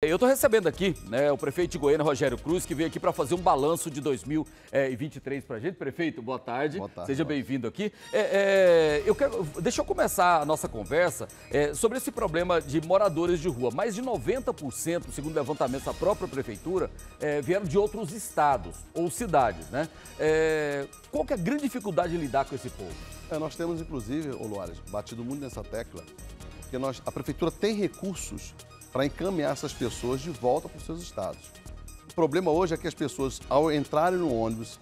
Eu estou recebendo aqui né, o prefeito de Goiânia, Rogério Cruz, que veio aqui para fazer um balanço de 2023 para a gente. Prefeito, boa tarde. Boa tarde Seja bem-vindo aqui. É, é, eu quero, deixa eu começar a nossa conversa é, sobre esse problema de moradores de rua. Mais de 90%, segundo o levantamento da própria prefeitura, é, vieram de outros estados ou cidades. Né? É, qual que é a grande dificuldade de lidar com esse povo? É, nós temos, inclusive, Luares, batido muito nessa tecla, porque nós, a prefeitura tem recursos para encaminhar essas pessoas de volta para os seus estados. O problema hoje é que as pessoas, ao entrarem no ônibus,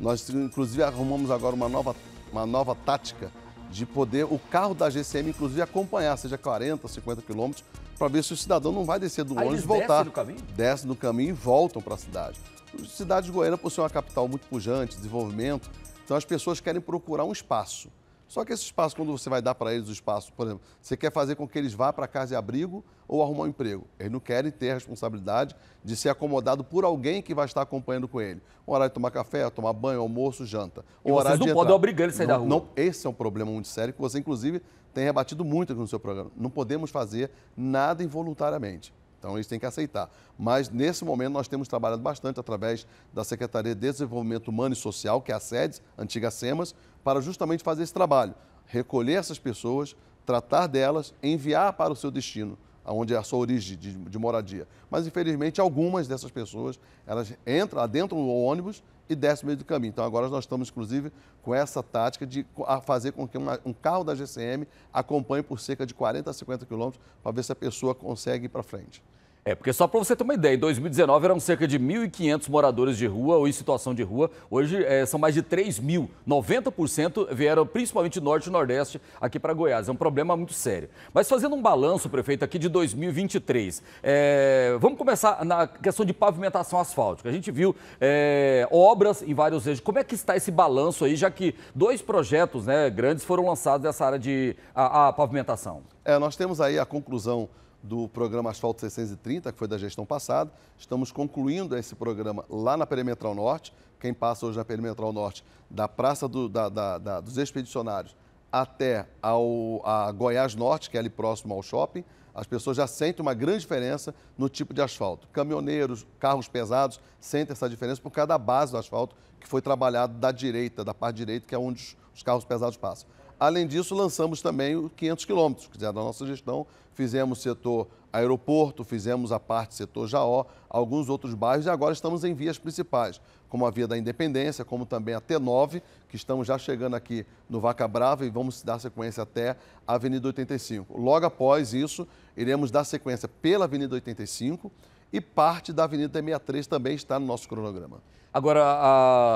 nós inclusive arrumamos agora uma nova, uma nova tática de poder o carro da GCM, inclusive, acompanhar, seja 40, 50 quilômetros, para ver se o cidadão não vai descer do Aí ônibus e voltar. Desce do caminho? Desce do caminho e voltam para a cidade. A cidade de Goiânia possui uma capital muito pujante, desenvolvimento, então as pessoas querem procurar um espaço só que esse espaço, quando você vai dar para eles o espaço, por exemplo, você quer fazer com que eles vá para casa e abrigo ou arrumar um emprego. Eles não querem ter a responsabilidade de ser acomodado por alguém que vai estar acompanhando com ele. O horário de tomar café, tomar banho, almoço, janta. O e horário não podem obrigar ele a sair não, da rua. Não, esse é um problema muito sério que você, inclusive, tem rebatido muito aqui no seu programa. Não podemos fazer nada involuntariamente. Então, eles têm que aceitar. Mas, nesse momento, nós temos trabalhado bastante através da Secretaria de Desenvolvimento Humano e Social, que é a SEDES, antiga SEMAS, para justamente fazer esse trabalho, recolher essas pessoas, tratar delas, enviar para o seu destino, onde é a sua origem de, de moradia. Mas, infelizmente, algumas dessas pessoas, elas entram, adentram o ônibus e desce no meio do caminho. Então agora nós estamos, inclusive, com essa tática de fazer com que uma, um carro da GCM acompanhe por cerca de 40 a 50 quilômetros para ver se a pessoa consegue ir para frente. É, porque só para você ter uma ideia, em 2019 eram cerca de 1.500 moradores de rua ou em situação de rua. Hoje é, são mais de 3 mil. 90% vieram principalmente norte e nordeste aqui para Goiás. É um problema muito sério. Mas fazendo um balanço, prefeito, aqui de 2023, é, vamos começar na questão de pavimentação asfáltica. A gente viu é, obras em vários eixos. Como é que está esse balanço aí, já que dois projetos né, grandes foram lançados nessa área de a, a pavimentação? É, nós temos aí a conclusão do programa Asfalto 630, que foi da gestão passada. Estamos concluindo esse programa lá na Perimetral Norte. Quem passa hoje na Perimetral Norte, da Praça do, da, da, da, dos Expedicionários até ao, a Goiás Norte, que é ali próximo ao shopping, as pessoas já sentem uma grande diferença no tipo de asfalto. Caminhoneiros, carros pesados sentem essa diferença por causa da base do asfalto que foi trabalhado da direita, da parte direita, que é onde os carros pesados passam. Além disso, lançamos também o 500 quilômetros, que da nossa gestão fizemos setor aeroporto, fizemos a parte setor Jaó, alguns outros bairros e agora estamos em vias principais, como a Via da Independência, como também a T9, que estamos já chegando aqui no Vaca Brava e vamos dar sequência até a Avenida 85. Logo após isso, iremos dar sequência pela Avenida 85, e parte da Avenida 63 também está no nosso cronograma. Agora,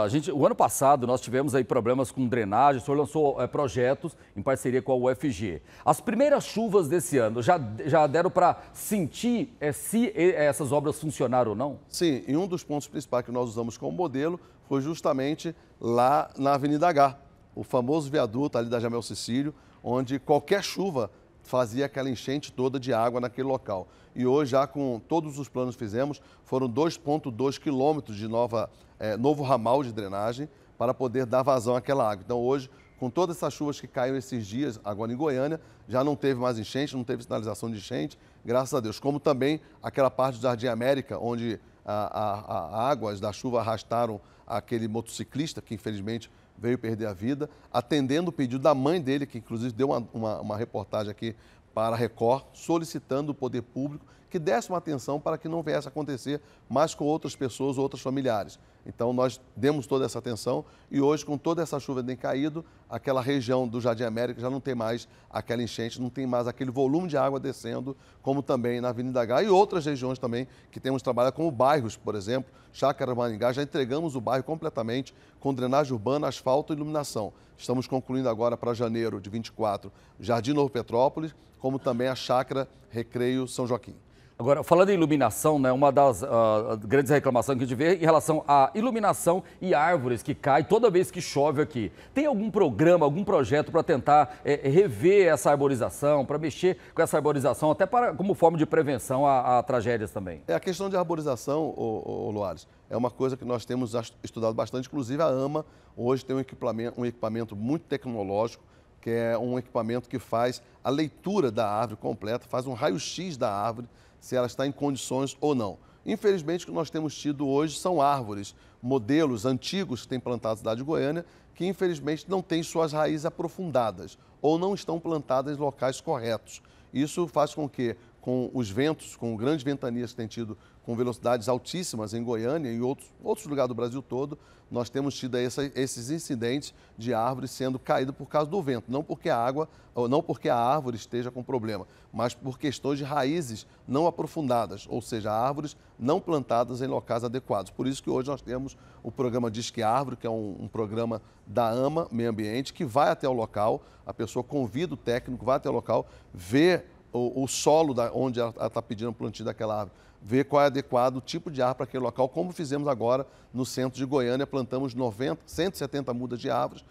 a gente, o ano passado nós tivemos aí problemas com drenagem, o senhor lançou é, projetos em parceria com a UFG. As primeiras chuvas desse ano já, já deram para sentir é, se eh, essas obras funcionaram ou não? Sim, e um dos pontos principais que nós usamos como modelo foi justamente lá na Avenida H, o famoso viaduto ali da Jamel Cecílio, onde qualquer chuva fazia aquela enchente toda de água naquele local. E hoje, já com todos os planos que fizemos, foram 2,2 quilômetros de nova, é, novo ramal de drenagem para poder dar vazão àquela água. Então, hoje, com todas essas chuvas que caíram esses dias agora em Goiânia, já não teve mais enchente, não teve sinalização de enchente, graças a Deus. Como também aquela parte do Jardim América, onde as águas da chuva arrastaram aquele motociclista, que infelizmente veio perder a vida, atendendo o pedido da mãe dele, que inclusive deu uma, uma, uma reportagem aqui para a Record, solicitando o poder público que desse uma atenção para que não viesse a acontecer mais com outras pessoas, outros familiares. Então nós demos toda essa atenção e hoje, com toda essa chuva tem caído, aquela região do Jardim América já não tem mais aquela enchente, não tem mais aquele volume de água descendo, como também na Avenida H e outras regiões também que temos trabalhado, como bairros, por exemplo, Chácara Maringá, já entregamos o bairro completamente com drenagem urbana, asfalto e iluminação. Estamos concluindo agora para janeiro de 24 Jardim Novo Petrópolis, como também a Chácara Recreio São Joaquim. Agora, falando em iluminação, né, uma das uh, grandes reclamações que a gente vê é em relação à iluminação e árvores que caem toda vez que chove aqui. Tem algum programa, algum projeto para tentar é, rever essa arborização, para mexer com essa arborização, até para, como forma de prevenção a, a tragédias também? É, a questão de arborização, ô, ô, Luares, é uma coisa que nós temos estudado bastante. Inclusive, a AMA hoje tem um equipamento, um equipamento muito tecnológico que é um equipamento que faz a leitura da árvore completa, faz um raio-x da árvore, se ela está em condições ou não. Infelizmente, o que nós temos tido hoje são árvores, modelos antigos que têm plantado a cidade de Goiânia, que infelizmente não têm suas raízes aprofundadas ou não estão plantadas em locais corretos. Isso faz com que com os ventos, com grandes ventanias que tem tido com velocidades altíssimas em Goiânia e outros, outros lugares do Brasil todo, nós temos tido essa, esses incidentes de árvores sendo caídas por causa do vento, não porque a água, não porque a árvore esteja com problema, mas por questões de raízes não aprofundadas, ou seja, árvores não plantadas em locais adequados. Por isso que hoje nós temos o programa Disque Árvore, que é um, um programa da AMA Meio Ambiente, que vai até o local, a pessoa convida o técnico, vai até o local, vê o, o solo da, onde ela está pedindo o plantio daquela árvore, ver qual é adequado o tipo de árvore para aquele local, como fizemos agora no centro de Goiânia, plantamos 90, 170 mudas de árvores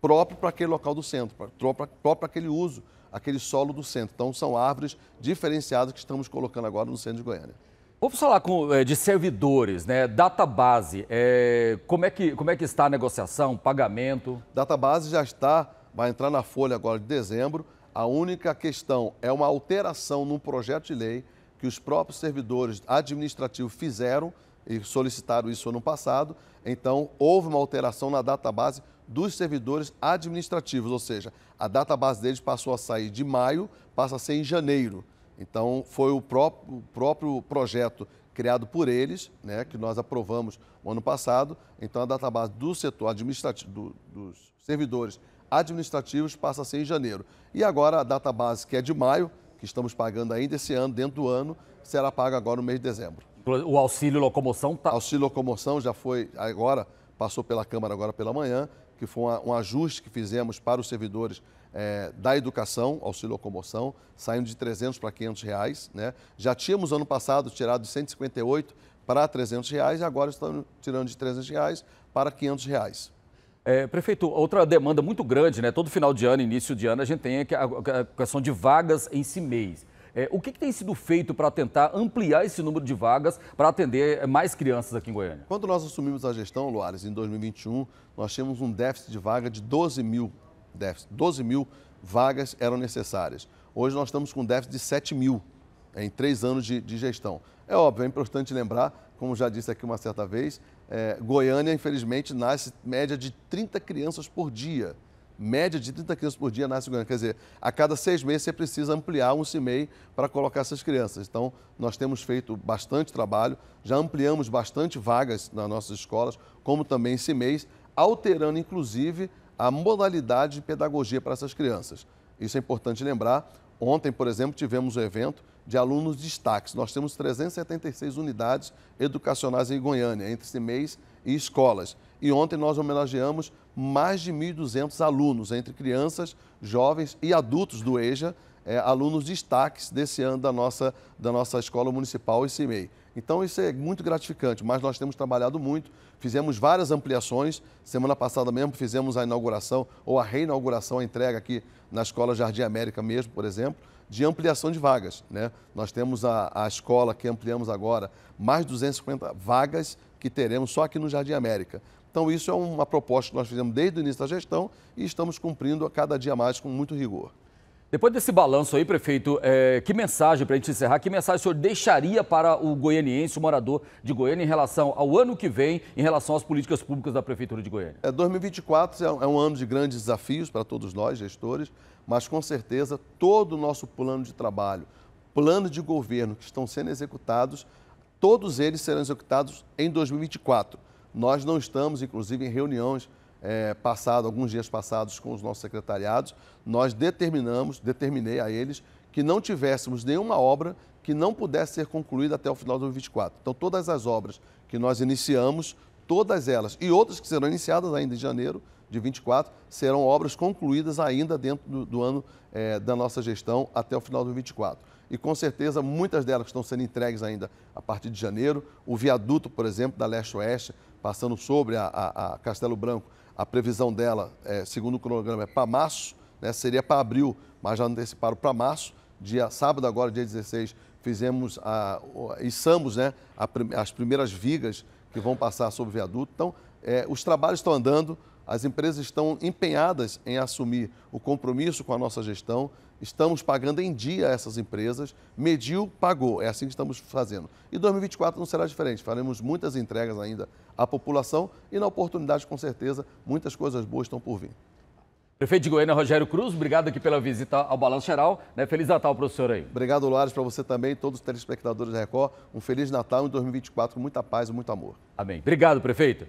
próprio para aquele local do centro, próprio para aquele uso, aquele solo do centro. Então são árvores diferenciadas que estamos colocando agora no centro de Goiânia. Vamos falar com, é, de servidores, né? Database, é, eh, como, é que, como é que está a negociação, pagamento? Database já está, vai entrar na folha agora de dezembro. A única questão é uma alteração num projeto de lei que os próprios servidores administrativos fizeram e solicitaram isso ano passado. Então, houve uma alteração na database dos servidores administrativos, ou seja, a database deles passou a sair de maio, passa a ser em janeiro. Então, foi o próprio, o próprio projeto criado por eles, né, que nós aprovamos no ano passado. Então, a database do setor administrativo, do, dos servidores administrativos passa a ser em janeiro. E agora a data base, que é de maio, que estamos pagando ainda esse ano, dentro do ano, será paga agora no mês de dezembro. O auxílio locomoção tá... Auxílio locomoção já foi agora, passou pela Câmara agora pela manhã, que foi um ajuste que fizemos para os servidores é, da educação, auxílio locomoção, saindo de 300 para 500 reais. Né? Já tínhamos ano passado tirado de 158 para 300 reais e agora estamos tirando de 300 reais para 500 reais. É, prefeito, outra demanda muito grande, né? Todo final de ano, início de ano, a gente tem a, questão de vagas em CIMEIs. É, o que, que, tem sido feito para tentar ampliar esse número de vagas para atender é, mais crianças aqui em Goiânia? Quando nós assumimos a gestão, Luares, em 2021, nós tínhamos um déficit de vaga de 12 mil, déficit, 12 mil vagas eram necessárias. Hoje nós estamos com um déficit de 7 mil em três anos de, de gestão. É óbvio, é importante lembrar, como já disse aqui uma certa vez, é, Goiânia, infelizmente, nasce média de 30 crianças por dia. Média de 30 crianças por dia nasce em Goiânia. Quer dizer, a cada seis meses você precisa ampliar um CIMEI para colocar essas crianças. Então, nós temos feito bastante trabalho, já ampliamos bastante vagas nas nossas escolas, como também CIMEIs, alterando, inclusive, a modalidade de pedagogia para essas crianças. Isso é importante lembrar, Ontem, por exemplo, tivemos o um evento de alunos destaques. Nós temos 376 unidades educacionais em Goiânia, entre CMEs e escolas. E ontem nós homenageamos mais de 1.200 alunos, entre crianças, jovens e adultos do EJA, é, alunos destaques desse ano da nossa, da nossa escola municipal e CMEI. Então isso é muito gratificante, mas nós temos trabalhado muito, fizemos várias ampliações. Semana passada mesmo fizemos a inauguração ou a reinauguração, a entrega aqui na Escola Jardim América mesmo, por exemplo, de ampliação de vagas. Né? Nós temos a, a escola que ampliamos agora, mais 250 vagas que teremos só aqui no Jardim América. Então, isso é uma proposta que nós fizemos desde o início da gestão e estamos cumprindo a cada dia mais com muito rigor. Depois desse balanço aí, prefeito, é, que mensagem, para a gente encerrar, que mensagem o senhor deixaria para o goianiense, o morador de Goiânia, em relação ao ano que vem, em relação às políticas públicas da Prefeitura de Goiânia? É, 2024 é, é um ano de grandes desafios para todos nós, gestores, mas com certeza todo o nosso plano de trabalho, plano de governo que estão sendo executados, todos eles serão executados em 2024. Nós não estamos, inclusive, em reuniões é, passado, alguns dias passados, com os nossos secretariados, nós determinamos, determinei a eles, que não tivéssemos nenhuma obra que não pudesse ser concluída até o final de 2024. Então, todas as obras que nós iniciamos, todas elas e outras que serão iniciadas ainda em janeiro de 24, serão obras concluídas ainda dentro do, do ano é, da nossa gestão até o final de 24 e com certeza muitas delas estão sendo entregues ainda a partir de janeiro. O viaduto, por exemplo, da Leste Oeste, passando sobre a, a, a Castelo Branco, a previsão dela, é, segundo o cronograma, é para março, né, seria para abril, mas já anteciparam para março. Dia sábado, agora, dia 16, fizemos a, içamos né, a, as primeiras vigas que vão passar sobre o viaduto. Então, é, os trabalhos estão andando, as empresas estão empenhadas em assumir o compromisso com a nossa gestão Estamos pagando em dia essas empresas. Mediu, pagou. É assim que estamos fazendo. E 2024 não será diferente. Faremos muitas entregas ainda à população e, na oportunidade, com certeza, muitas coisas boas estão por vir. Prefeito de Goiânia, Rogério Cruz, obrigado aqui pela visita ao Balanço Geral. Né? Feliz Natal, professor aí. Obrigado, Luares, para você também, todos os telespectadores da Record. Um Feliz Natal em 2024, com muita paz e muito amor. Amém. Obrigado, prefeito.